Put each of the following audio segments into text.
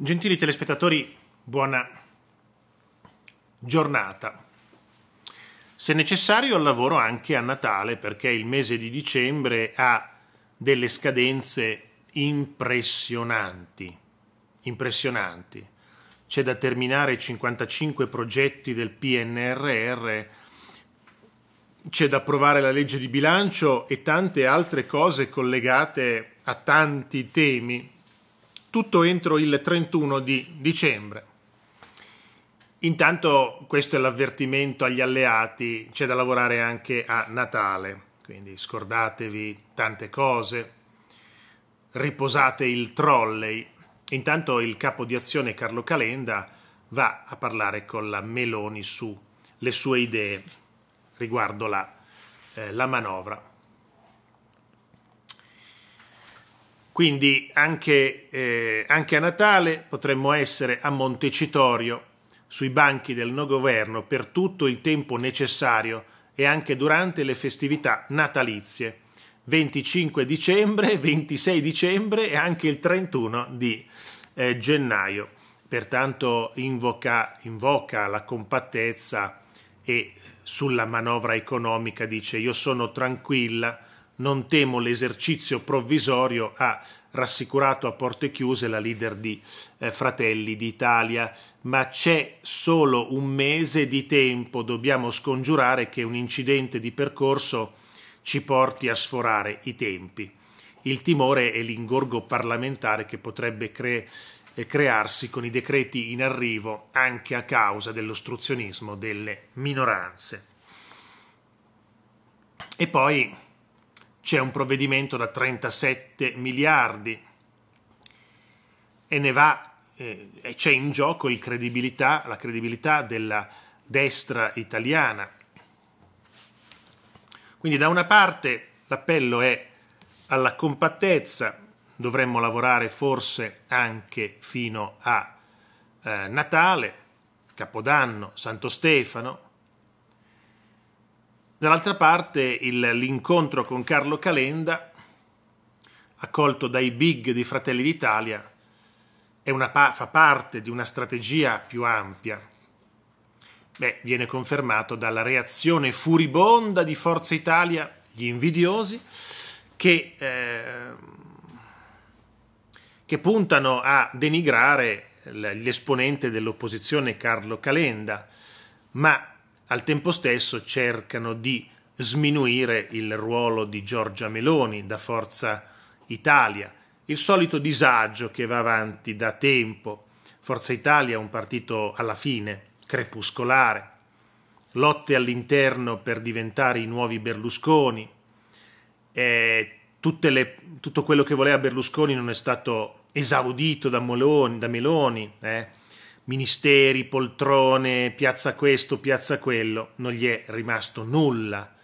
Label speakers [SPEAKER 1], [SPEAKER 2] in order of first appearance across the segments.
[SPEAKER 1] Gentili telespettatori, buona giornata. Se necessario al lavoro anche a Natale perché il mese di dicembre ha delle scadenze impressionanti, impressionanti. C'è da terminare 55 progetti del PNRR, c'è da approvare la legge di bilancio e tante altre cose collegate a tanti temi tutto entro il 31 di dicembre. Intanto questo è l'avvertimento agli alleati, c'è da lavorare anche a Natale, quindi scordatevi tante cose, riposate il trolley. Intanto il capo di azione Carlo Calenda va a parlare con la Meloni sulle sue idee riguardo la, eh, la manovra. Quindi anche, eh, anche a Natale potremmo essere a Montecitorio sui banchi del no governo per tutto il tempo necessario e anche durante le festività natalizie. 25 dicembre, 26 dicembre e anche il 31 di eh, gennaio. Pertanto invoca, invoca, la compattezza e sulla manovra economica dice io sono tranquilla non temo l'esercizio provvisorio, ha rassicurato a porte chiuse la leader di eh, Fratelli d'Italia, ma c'è solo un mese di tempo, dobbiamo scongiurare che un incidente di percorso ci porti a sforare i tempi. Il timore è l'ingorgo parlamentare che potrebbe cre eh, crearsi con i decreti in arrivo anche a causa dell'ostruzionismo delle minoranze. E poi c'è un provvedimento da 37 miliardi e ne va, eh, c'è in gioco credibilità, la credibilità della destra italiana. Quindi da una parte l'appello è alla compattezza, dovremmo lavorare forse anche fino a eh, Natale, Capodanno, Santo Stefano, Dall'altra parte il, l'incontro con Carlo Calenda, accolto dai big di Fratelli d'Italia, una, fa parte di una strategia più ampia. Beh, viene confermato dalla reazione furibonda di Forza Italia, gli invidiosi, che, eh, che puntano a denigrare l'esponente dell'opposizione Carlo Calenda, ma al tempo stesso cercano di sminuire il ruolo di Giorgia Meloni da Forza Italia, il solito disagio che va avanti da tempo. Forza Italia è un partito alla fine, crepuscolare, lotte all'interno per diventare i nuovi Berlusconi, le, tutto quello che voleva Berlusconi non è stato esaudito da, Moloni, da Meloni, eh? ministeri, poltrone, piazza questo, piazza quello, non gli è rimasto nulla.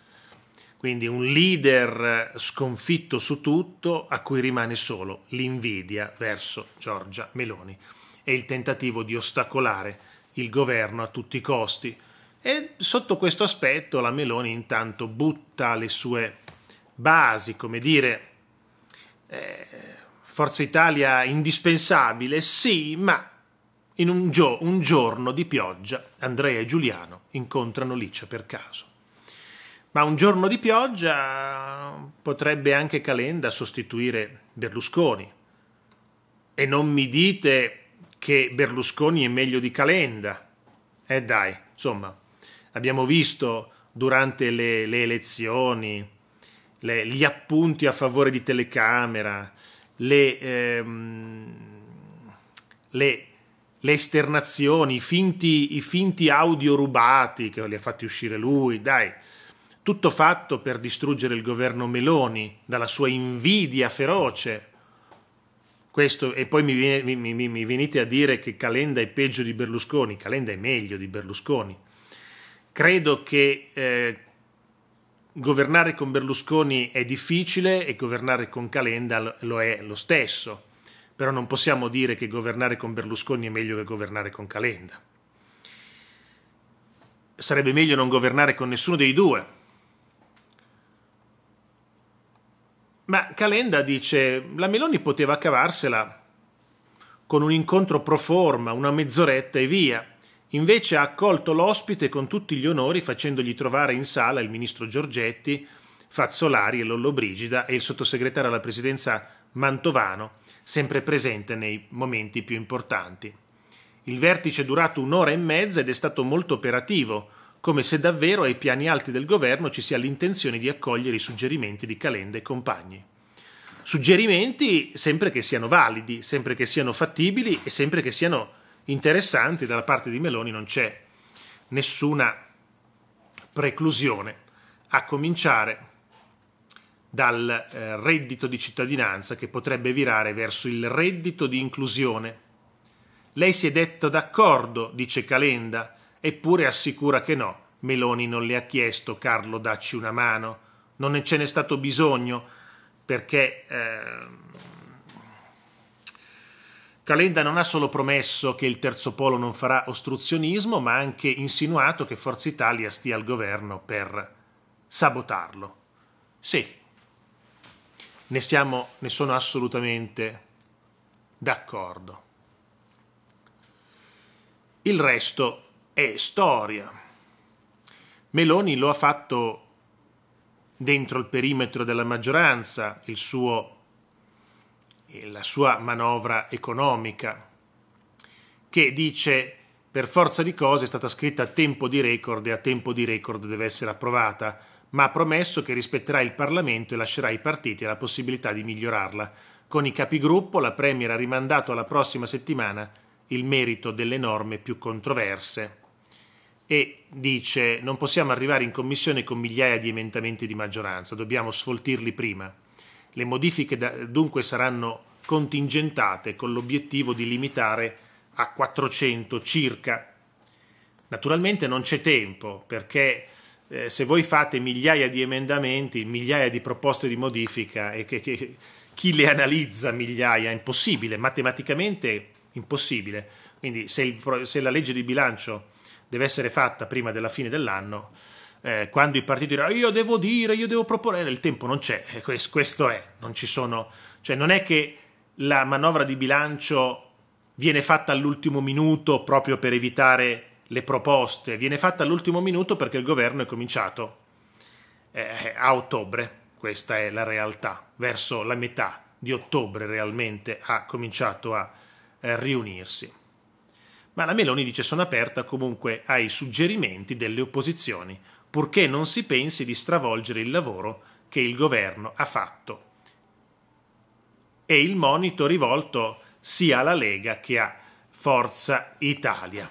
[SPEAKER 1] Quindi un leader eh, sconfitto su tutto a cui rimane solo l'invidia verso Giorgia Meloni e il tentativo di ostacolare il governo a tutti i costi. E sotto questo aspetto la Meloni intanto butta le sue basi, come dire, eh, Forza Italia indispensabile, sì, ma in un, gio- un giorno di pioggia Andrea e Giuliano incontrano Licia per caso. Ma un giorno di pioggia potrebbe anche Calenda sostituire Berlusconi. E non mi dite che Berlusconi è meglio di Calenda. Eh dai, insomma, abbiamo visto durante le, le elezioni le, gli appunti a favore di telecamera, le, ehm, le le esternazioni, i finti, i finti audio rubati che li ha fatti uscire lui, dai, tutto fatto per distruggere il governo Meloni dalla sua invidia feroce. Questo, e poi mi, mi, mi, mi, venite a dire che Calenda è peggio di Berlusconi, Calenda è meglio di Berlusconi. Credo che eh, governare con Berlusconi è difficile e governare con Calenda lo è lo stesso però non possiamo dire che governare con Berlusconi è meglio che governare con Calenda. Sarebbe meglio non governare con nessuno dei due. Ma Calenda dice, la Meloni poteva cavarsela con un incontro pro forma, una mezz'oretta e via. Invece ha accolto l'ospite con tutti gli onori facendogli trovare in sala il ministro Giorgetti, Fazzolari e Lollobrigida e il sottosegretario alla presidenza Mantovano, sempre presente nei momenti più importanti. Il vertice è durato un'ora e mezza ed è stato molto operativo, come se davvero ai piani alti del governo ci sia l'intenzione di accogliere i suggerimenti di Calenda e compagni. Suggerimenti sempre che siano validi, sempre che siano fattibili e sempre che siano interessanti, dalla parte di Meloni non c'è nessuna preclusione, a cominciare dal eh, reddito di cittadinanza che potrebbe virare verso il reddito di inclusione. Lei si è detto d'accordo, dice Calenda, eppure assicura che no. Meloni non le ha chiesto Carlo dacci una mano, non ce n'è stato bisogno perché eh, Calenda non ha solo promesso che il terzo polo non farà ostruzionismo, ma ha anche insinuato che Forza Italia stia al governo per sabotarlo. Sì, ne, siamo, ne sono assolutamente d'accordo. Il resto è storia. Meloni lo ha fatto dentro il perimetro della maggioranza, suo, la sua manovra economica, che dice per forza di cose è stata scritta a tempo di record e a tempo di record deve essere approvata ma ha promesso che rispetterà il Parlamento e lascerà ai partiti la possibilità di migliorarla. Con i capigruppo la Premier ha rimandato alla prossima settimana il merito delle norme più controverse e dice non possiamo arrivare in commissione con migliaia di emendamenti di maggioranza, dobbiamo sfoltirli prima. Le modifiche da, dunque saranno contingentate con l'obiettivo di limitare a 400 circa. Naturalmente non c'è tempo perché eh, se voi fate migliaia di emendamenti, migliaia di proposte di modifica e che, che chi le analizza migliaia è impossibile, matematicamente impossibile. Quindi se, il, se, la legge di bilancio deve essere fatta prima della fine dell'anno, eh, quando il partito dirà io devo dire, io devo proporre, il tempo non c'è, questo è, non ci sono, cioè non è che la manovra di bilancio viene fatta all'ultimo minuto proprio per evitare le proposte, viene fatta all'ultimo minuto perché il governo è cominciato eh, a ottobre, questa è la realtà, verso la metà di ottobre realmente ha cominciato a eh, riunirsi. Ma la Meloni dice sono aperta comunque ai suggerimenti delle opposizioni, purché non si pensi di stravolgere il lavoro che il governo ha fatto. E il monito rivolto sia alla Lega che a Forza Italia.